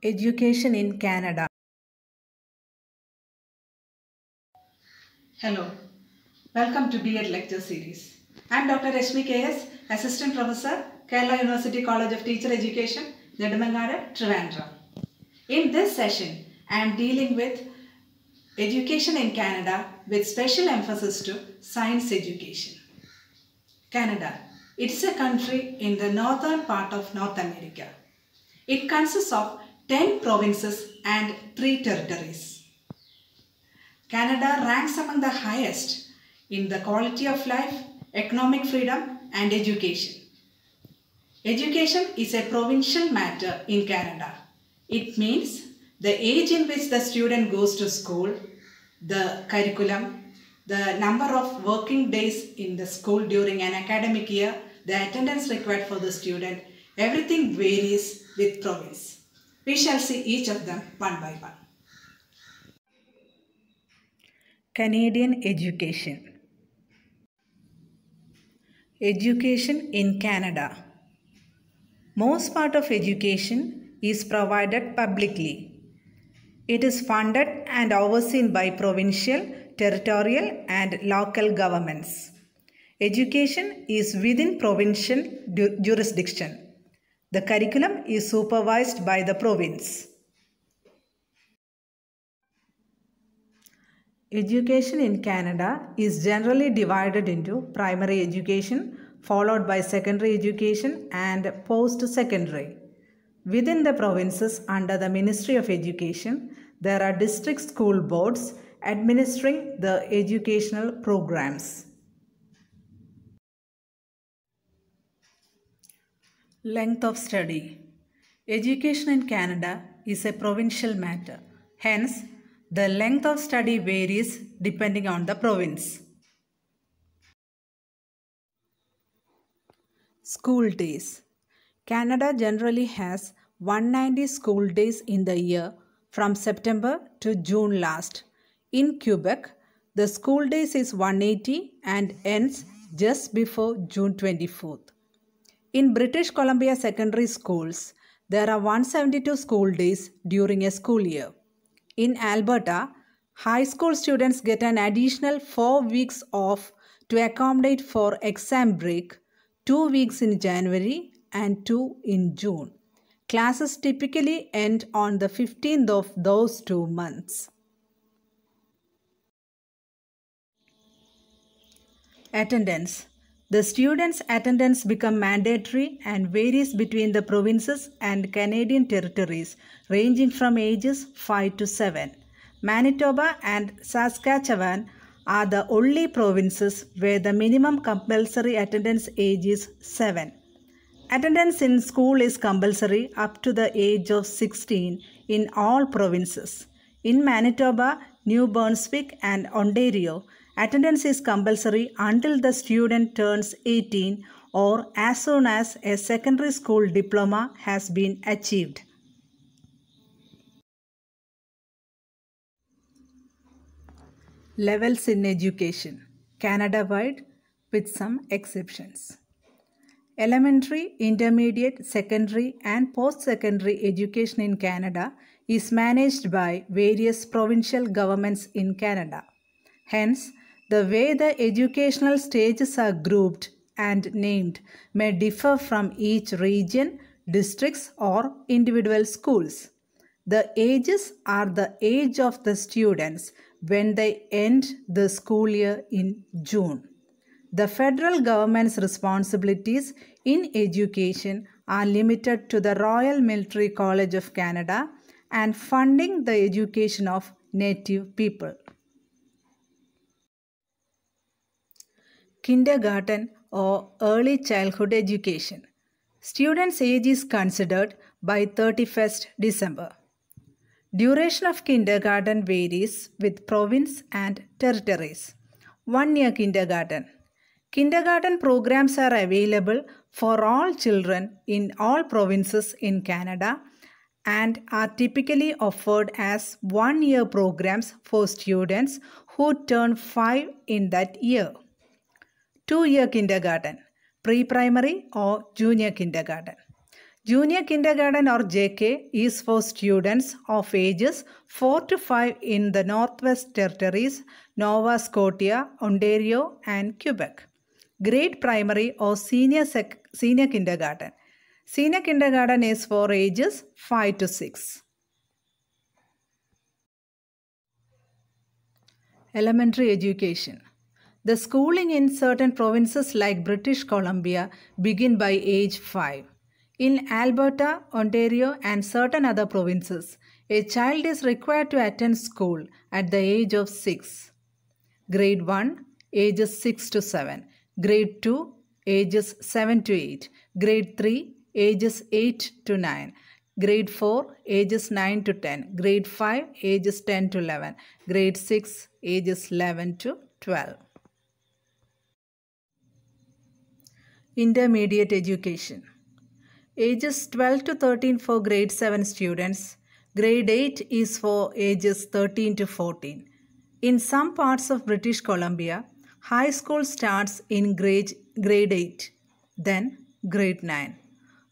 Education in Canada. Hello, welcome to B.Ed Lecture Series. I am Dr. Rashmi K.S., Assistant Professor, Kerala University College of Teacher Education, Nedumangada, Trivandrum. In this session, I am dealing with education in Canada with special emphasis to science education. Canada. It's a country in the northern part of North America. It consists of 10 provinces and 3 territories. Canada ranks among the highest in the quality of life, economic freedom and education. Education is a provincial matter in Canada. It means the age in which the student goes to school the curriculum, the number of working days in the school during an academic year, the attendance required for the student, everything varies with province. We shall see each of them one by one. Canadian education. Education in Canada. Most part of education is provided publicly it is funded and overseen by provincial, territorial and local governments. Education is within provincial jurisdiction. The curriculum is supervised by the province. Education in Canada is generally divided into primary education, followed by secondary education and post-secondary. Within the provinces under the Ministry of Education, there are district school boards administering the educational programs. Length of study Education in Canada is a provincial matter. Hence, the length of study varies depending on the province. School days Canada generally has 190 school days in the year from September to June last. In Quebec, the school days is 180 and ends just before June 24th. In British Columbia secondary schools, there are 172 school days during a school year. In Alberta, high school students get an additional 4 weeks off to accommodate for exam break, 2 weeks in January and 2 in June. Classes typically end on the 15th of those two months. Attendance The students' attendance become mandatory and varies between the provinces and Canadian territories ranging from ages 5 to 7. Manitoba and Saskatchewan are the only provinces where the minimum compulsory attendance age is 7. Attendance in school is compulsory up to the age of 16 in all provinces. In Manitoba, New Brunswick and Ontario, attendance is compulsory until the student turns 18 or as soon as a secondary school diploma has been achieved. Levels in education, Canada-wide with some exceptions. Elementary, intermediate, secondary and post-secondary education in Canada is managed by various provincial governments in Canada. Hence, the way the educational stages are grouped and named may differ from each region, districts or individual schools. The ages are the age of the students when they end the school year in June. The federal government's responsibilities in education are limited to the Royal Military College of Canada and funding the education of native people. Kindergarten or early childhood education. Students' age is considered by 31st December. Duration of kindergarten varies with province and territories. One year kindergarten, Kindergarten programs are available for all children in all provinces in Canada and are typically offered as one year programs for students who turn 5 in that year. Two year kindergarten, pre primary or junior kindergarten. Junior kindergarten or JK is for students of ages 4 to 5 in the Northwest Territories, Nova Scotia, Ontario, and Quebec grade primary or senior, sec senior kindergarten. Senior kindergarten is for ages 5 to 6. Elementary education. The schooling in certain provinces like British Columbia begin by age 5. In Alberta, Ontario and certain other provinces, a child is required to attend school at the age of 6. Grade 1, ages 6 to 7. Grade 2, ages 7 to 8. Grade 3, ages 8 to 9. Grade 4, ages 9 to 10. Grade 5, ages 10 to 11. Grade 6, ages 11 to 12. Intermediate Education Ages 12 to 13 for grade 7 students. Grade 8 is for ages 13 to 14. In some parts of British Columbia, High school starts in grade, grade 8, then grade 9.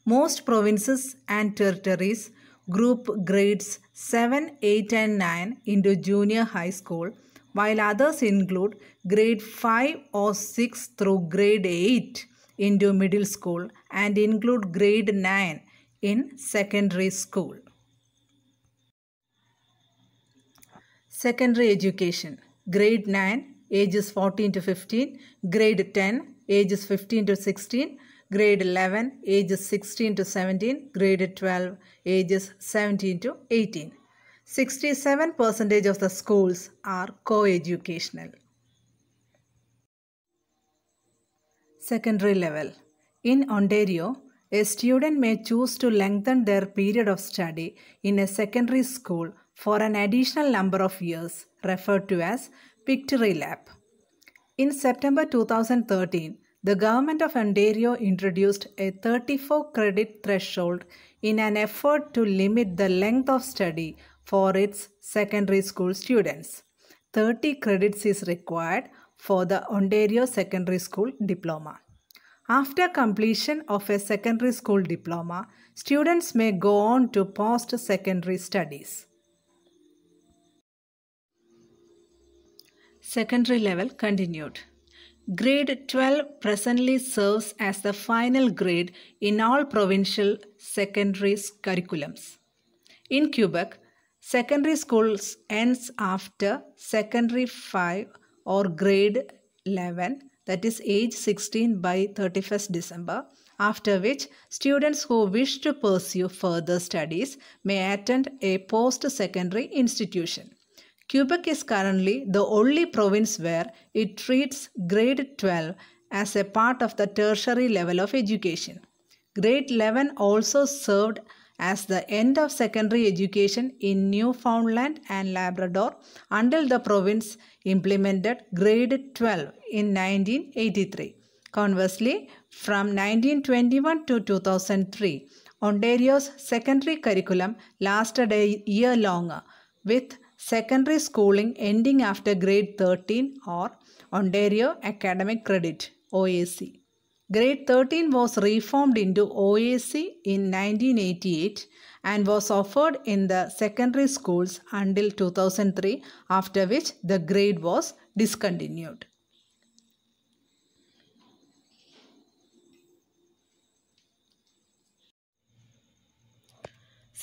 Most provinces and territories group grades 7, 8 and 9 into junior high school while others include grade 5 or 6 through grade 8 into middle school and include grade 9 in secondary school. Secondary education grade 9 ages 14 to 15, grade 10, ages 15 to 16, grade 11, ages 16 to 17, grade 12, ages 17 to 18. 67% of the schools are co-educational. Secondary level. In Ontario, a student may choose to lengthen their period of study in a secondary school for an additional number of years, referred to as Pictory Lab. In September 2013, the Government of Ontario introduced a 34 credit threshold in an effort to limit the length of study for its secondary school students. 30 credits is required for the Ontario Secondary School Diploma. After completion of a secondary school diploma, students may go on to post secondary studies. secondary level continued. Grade 12 presently serves as the final grade in all provincial secondary curriculums. In Quebec, secondary schools ends after secondary 5 or grade 11 that is age 16 by 31st December after which students who wish to pursue further studies may attend a post-secondary institution. Quebec is currently the only province where it treats grade 12 as a part of the tertiary level of education. Grade 11 also served as the end of secondary education in Newfoundland and Labrador until the province implemented grade 12 in 1983. Conversely, from 1921 to 2003, Ontario's secondary curriculum lasted a year longer with secondary schooling ending after grade 13 or Ontario Academic Credit OAC. Grade 13 was reformed into OAC in 1988 and was offered in the secondary schools until 2003 after which the grade was discontinued.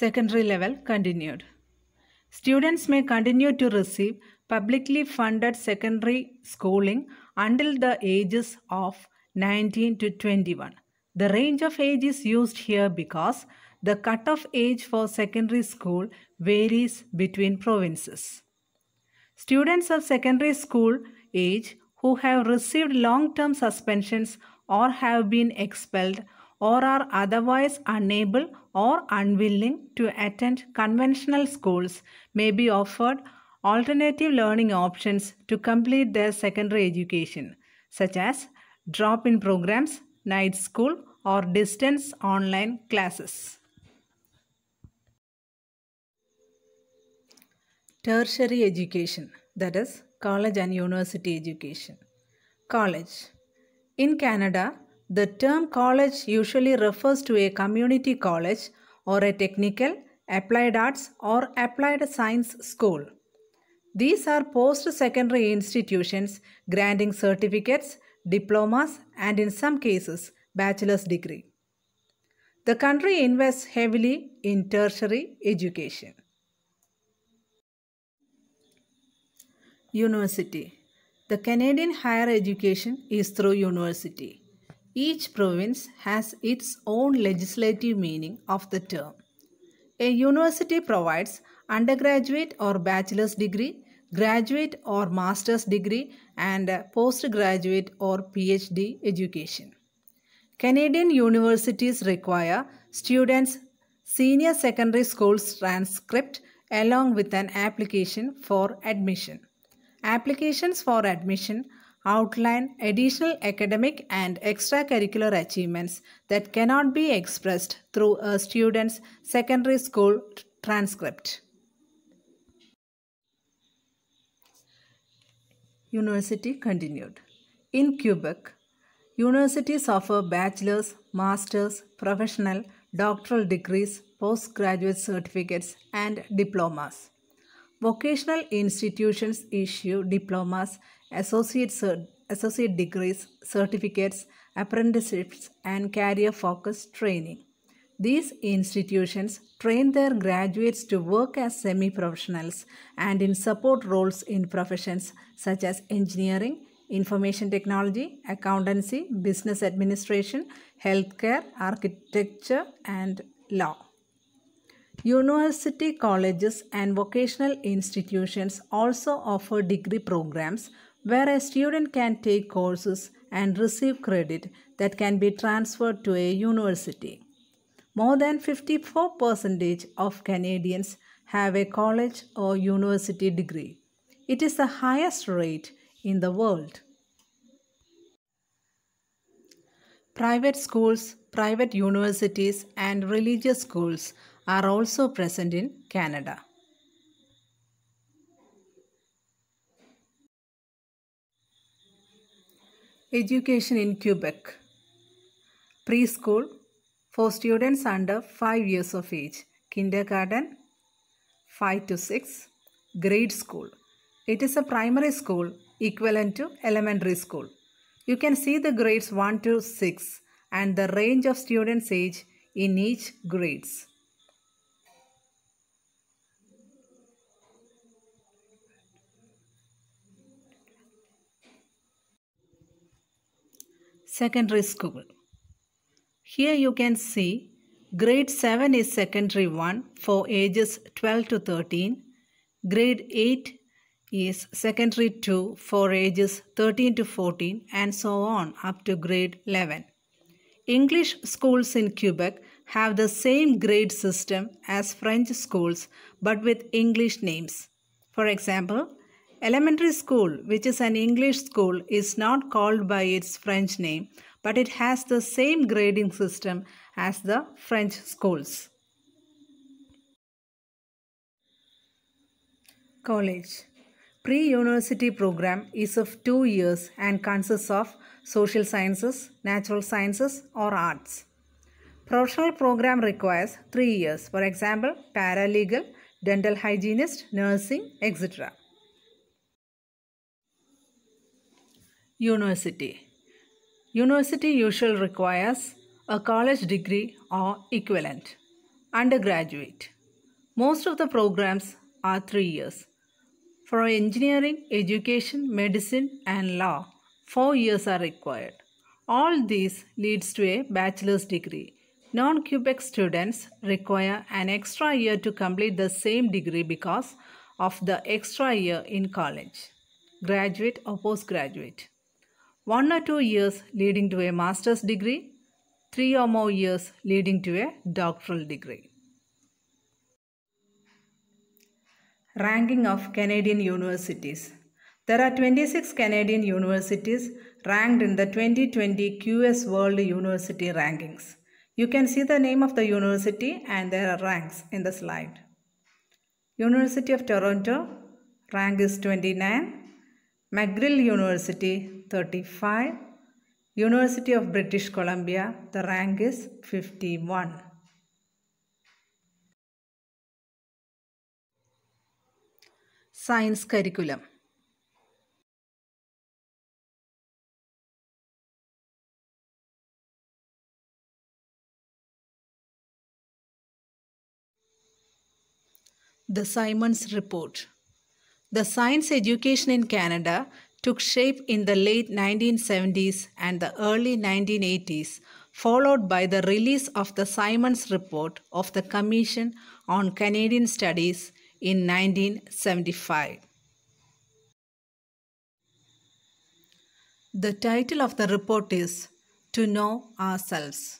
Secondary level continued. Students may continue to receive publicly funded secondary schooling until the ages of 19 to 21. The range of age is used here because the cutoff age for secondary school varies between provinces. Students of secondary school age who have received long-term suspensions or have been expelled or are otherwise unable or unwilling to attend conventional schools may be offered alternative learning options to complete their secondary education, such as drop in programs, night school, or distance online classes. Tertiary education, that is, college and university education. College. In Canada, the term college usually refers to a community college or a technical, applied arts or applied science school. These are post-secondary institutions granting certificates, diplomas and in some cases bachelor's degree. The country invests heavily in tertiary education. University The Canadian higher education is through university. Each province has its own legislative meaning of the term. A university provides undergraduate or bachelor's degree, graduate or master's degree, and postgraduate or PhD education. Canadian universities require students' senior secondary school transcript along with an application for admission. Applications for admission outline additional academic and extracurricular achievements that cannot be expressed through a student's secondary school transcript. University continued. In Quebec, universities offer bachelor's, master's, professional, doctoral degrees, postgraduate certificates, and diplomas. Vocational institutions issue diplomas associate, associate degrees, certificates, apprenticeships, and career focused training. These institutions train their graduates to work as semi professionals and in support roles in professions such as engineering, information technology, accountancy, business administration, healthcare, architecture, and law. University colleges and vocational institutions also offer degree programs where a student can take courses and receive credit that can be transferred to a university. More than 54% of Canadians have a college or university degree. It is the highest rate in the world. Private schools, private universities, and religious schools are also present in Canada. Education in Quebec Preschool for students under 5 years of age. Kindergarten 5 to 6. Grade school. It is a primary school equivalent to elementary school. You can see the grades 1 to 6 and the range of students age in each grades. secondary school. Here you can see grade 7 is secondary 1 for ages 12 to 13. Grade 8 is secondary 2 for ages 13 to 14 and so on up to grade 11. English schools in Quebec have the same grade system as French schools but with English names. For example, Elementary school, which is an English school, is not called by its French name, but it has the same grading system as the French schools. College Pre-university program is of two years and consists of social sciences, natural sciences or arts. Professional program requires three years, for example, paralegal, dental hygienist, nursing, etc. University University usually requires a college degree or equivalent, undergraduate. Most of the programs are three years. For engineering, education, medicine, and law, four years are required. All these leads to a bachelor's degree. Non-Quebec students require an extra year to complete the same degree because of the extra year in college, graduate or postgraduate one or two years leading to a master's degree, three or more years leading to a doctoral degree. Ranking of Canadian Universities There are 26 Canadian universities ranked in the 2020 QS World University Rankings. You can see the name of the university and their ranks in the slide. University of Toronto rank is 29. McGill University 35. University of British Columbia, the rank is 51. Science Curriculum The Simons Report The science education in Canada took shape in the late 1970s and the early 1980s, followed by the release of the Simons Report of the Commission on Canadian Studies in 1975. The title of the report is To Know Ourselves.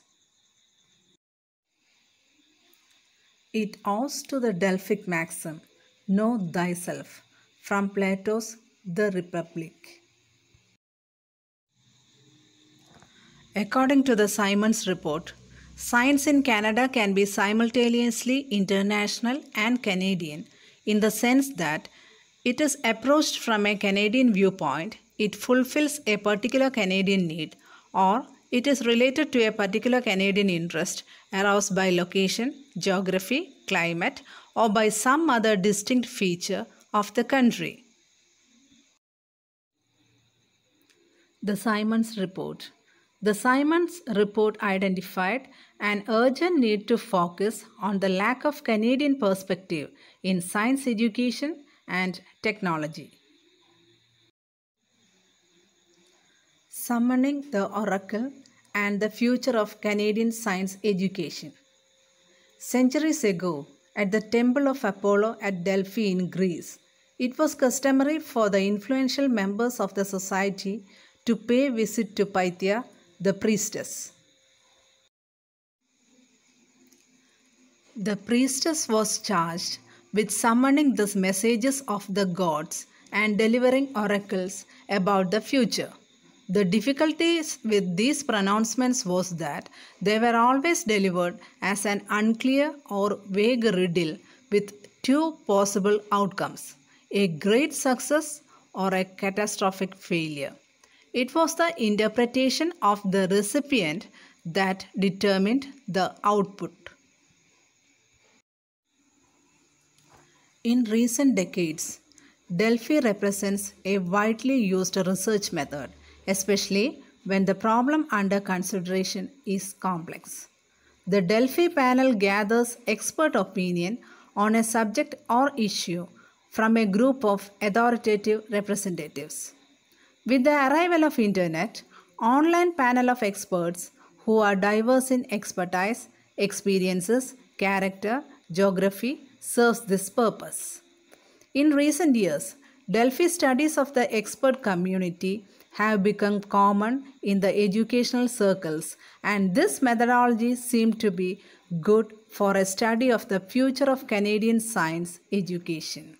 It owes to the Delphic maxim, Know Thyself, from Plato's the Republic. According to the Simons report, science in Canada can be simultaneously international and Canadian in the sense that it is approached from a Canadian viewpoint, it fulfills a particular Canadian need, or it is related to a particular Canadian interest aroused by location, geography, climate, or by some other distinct feature of the country. The Simons Report. The Simons Report identified an urgent need to focus on the lack of Canadian perspective in science education and technology. Summoning the Oracle and the Future of Canadian Science Education. Centuries ago, at the Temple of Apollo at Delphi in Greece, it was customary for the influential members of the society to pay visit to Paitya, the priestess. The priestess was charged with summoning the messages of the gods and delivering oracles about the future. The difficulties with these pronouncements was that they were always delivered as an unclear or vague riddle with two possible outcomes a great success or a catastrophic failure. It was the interpretation of the recipient that determined the output. In recent decades, Delphi represents a widely used research method, especially when the problem under consideration is complex. The Delphi panel gathers expert opinion on a subject or issue from a group of authoritative representatives. With the arrival of internet, online panel of experts who are diverse in expertise, experiences, character, geography serves this purpose. In recent years, Delphi studies of the expert community have become common in the educational circles and this methodology seemed to be good for a study of the future of Canadian science education.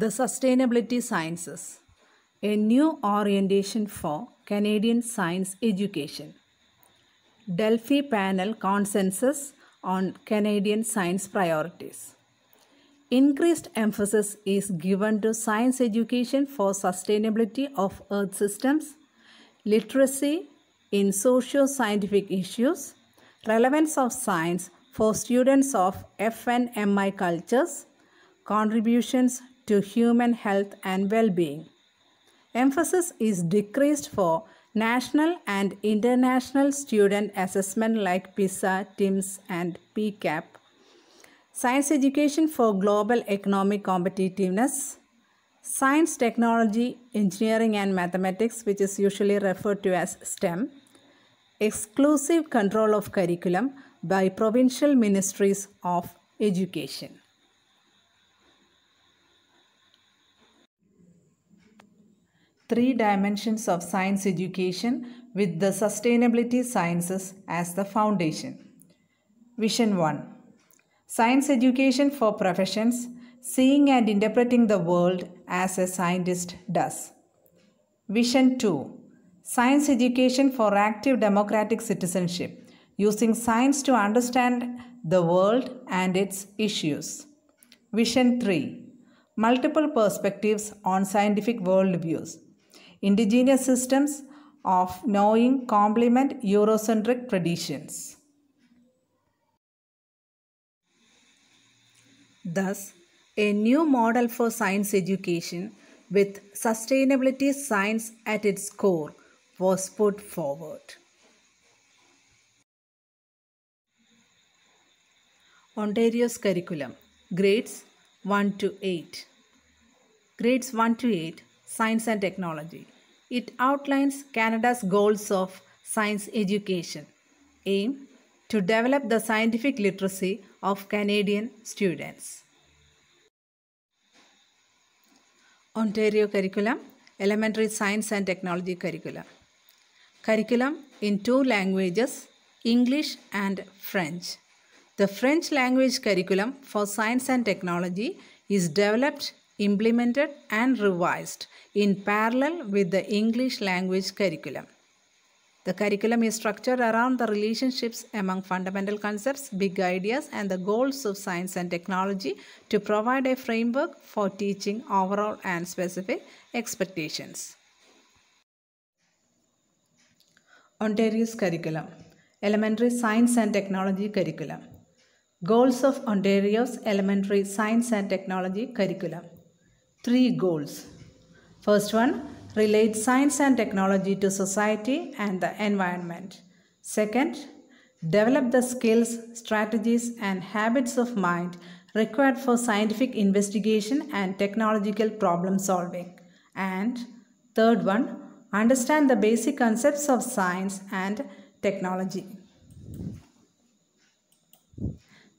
The Sustainability Sciences A New Orientation for Canadian Science Education. Delphi Panel Consensus on Canadian Science Priorities. Increased emphasis is given to science education for sustainability of earth systems, literacy in socio-scientific issues, relevance of science for students of FNMI cultures, contributions to human health and well-being. Emphasis is decreased for national and international student assessment like PISA, TIMS, and PCAP. Science education for global economic competitiveness. Science, technology, engineering and mathematics which is usually referred to as STEM. Exclusive control of curriculum by provincial ministries of education. three dimensions of science education with the sustainability sciences as the foundation. Vision 1 Science education for professions, seeing and interpreting the world as a scientist does. Vision 2 Science education for active democratic citizenship, using science to understand the world and its issues. Vision 3 Multiple perspectives on scientific worldviews, indigenous systems of knowing complement Eurocentric traditions. Thus, a new model for science education with sustainability science at its core was put forward. Ontario's curriculum grades 1 to 8 grades 1 to 8 science and technology it outlines Canada's goals of science education. Aim to develop the scientific literacy of Canadian students. Ontario Curriculum Elementary Science and Technology Curriculum Curriculum in two languages, English and French. The French language curriculum for science and technology is developed, implemented and revised in parallel with the English language curriculum. The curriculum is structured around the relationships among fundamental concepts, big ideas, and the goals of science and technology to provide a framework for teaching overall and specific expectations. Ontario's curriculum Elementary Science and Technology curriculum. Goals of Ontario's Elementary Science and Technology curriculum. Three goals First one, relate science and technology to society and the environment. Second, develop the skills, strategies, and habits of mind required for scientific investigation and technological problem solving. And third one, understand the basic concepts of science and technology.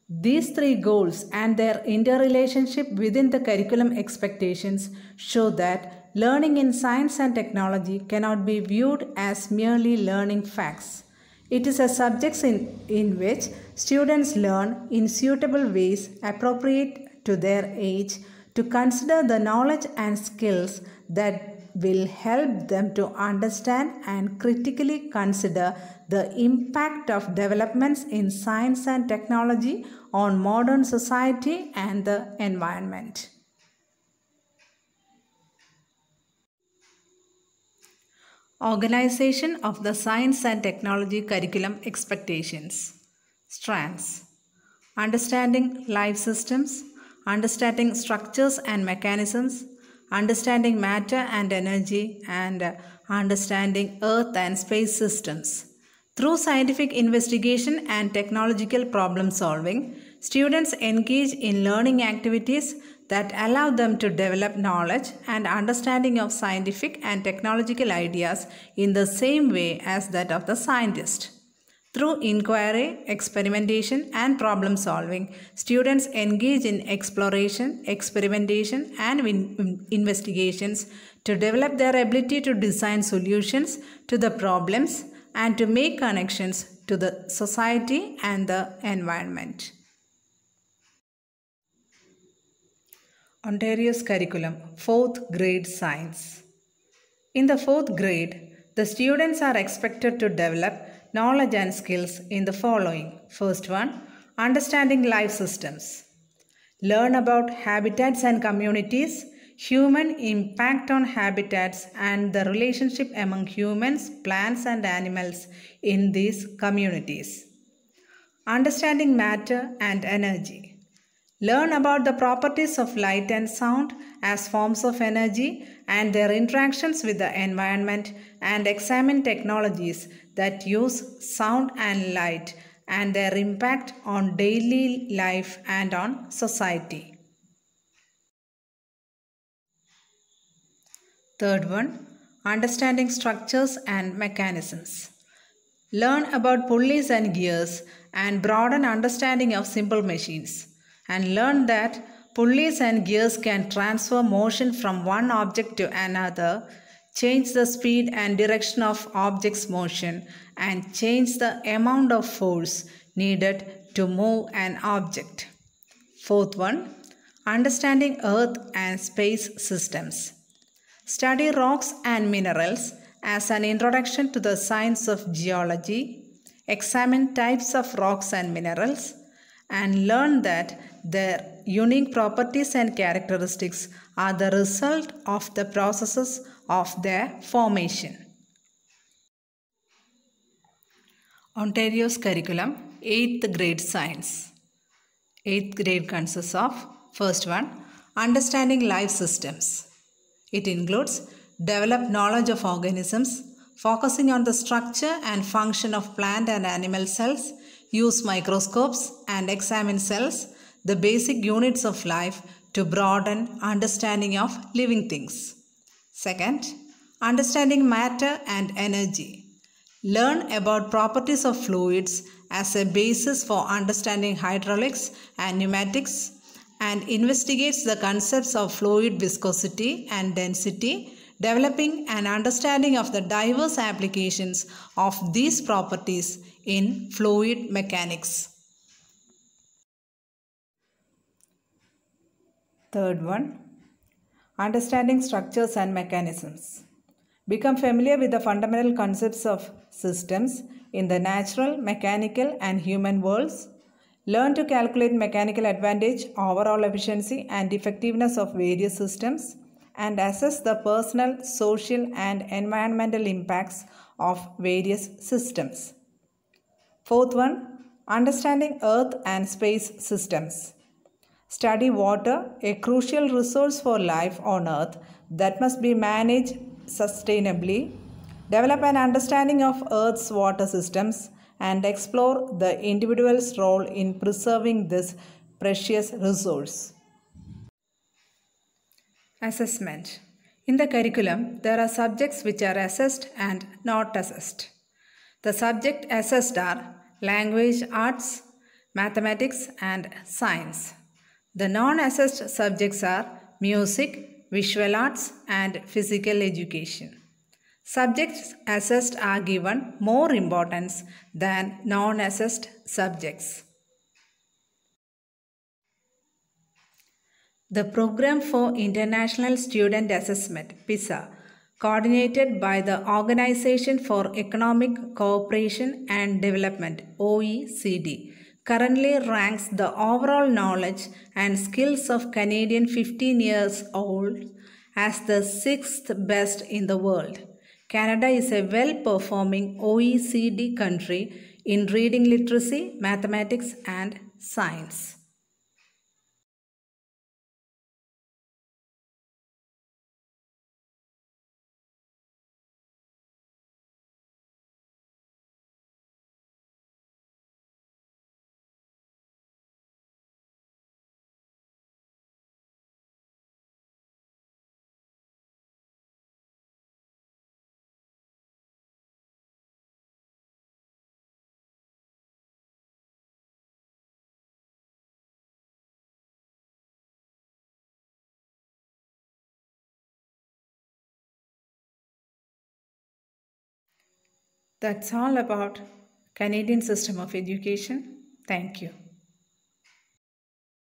These three goals and their interrelationship within the curriculum expectations show that learning in science and technology cannot be viewed as merely learning facts. It is a subject in, in which students learn in suitable ways appropriate to their age to consider the knowledge and skills that will help them to understand and critically consider the impact of developments in science and technology on modern society and the environment. Organization of the Science and Technology Curriculum Expectations. Strands. Understanding life systems, understanding structures and mechanisms, understanding matter and energy, and understanding earth and space systems. Through scientific investigation and technological problem solving, students engage in learning activities that allow them to develop knowledge and understanding of scientific and technological ideas in the same way as that of the scientist. Through inquiry, experimentation, and problem solving, students engage in exploration, experimentation, and in investigations to develop their ability to design solutions to the problems and to make connections to the society and the environment. Ontario's curriculum, 4th grade science. In the 4th grade, the students are expected to develop knowledge and skills in the following. First one, understanding life systems. Learn about habitats and communities, human impact on habitats and the relationship among humans, plants and animals in these communities. Understanding matter and energy. Learn about the properties of light and sound as forms of energy and their interactions with the environment and examine technologies that use sound and light and their impact on daily life and on society. Third one, understanding structures and mechanisms. Learn about pulleys and gears and broaden understanding of simple machines and learned that pulleys and gears can transfer motion from one object to another, change the speed and direction of object's motion, and change the amount of force needed to move an object. Fourth one, understanding earth and space systems. Study rocks and minerals as an introduction to the science of geology, examine types of rocks and minerals, and learn that their unique properties and characteristics are the result of the processes of their formation. Ontario's curriculum, 8th grade science. 8th grade consists of first one, understanding life systems. It includes develop knowledge of organisms, focusing on the structure and function of plant and animal cells, use microscopes and examine cells, the basic units of life to broaden understanding of living things. Second, understanding matter and energy. Learn about properties of fluids as a basis for understanding hydraulics and pneumatics and investigates the concepts of fluid viscosity and density, developing an understanding of the diverse applications of these properties in fluid mechanics. Third one, understanding structures and mechanisms. Become familiar with the fundamental concepts of systems in the natural, mechanical, and human worlds. Learn to calculate mechanical advantage, overall efficiency, and effectiveness of various systems, and assess the personal, social, and environmental impacts of various systems. Fourth one, understanding Earth and space systems. Study water, a crucial resource for life on earth that must be managed sustainably. Develop an understanding of earth's water systems and explore the individual's role in preserving this precious resource. Assessment In the curriculum, there are subjects which are assessed and not assessed. The subject assessed are language arts, mathematics and science. The non-assessed subjects are music, visual arts and physical education. Subjects assessed are given more importance than non-assessed subjects. The Program for International Student Assessment PISA, coordinated by the Organization for Economic Cooperation and Development OECD, currently ranks the overall knowledge and skills of Canadian 15 years old as the sixth best in the world. Canada is a well performing OECD country in reading literacy, mathematics, and science. That's all about Canadian system of education. Thank you.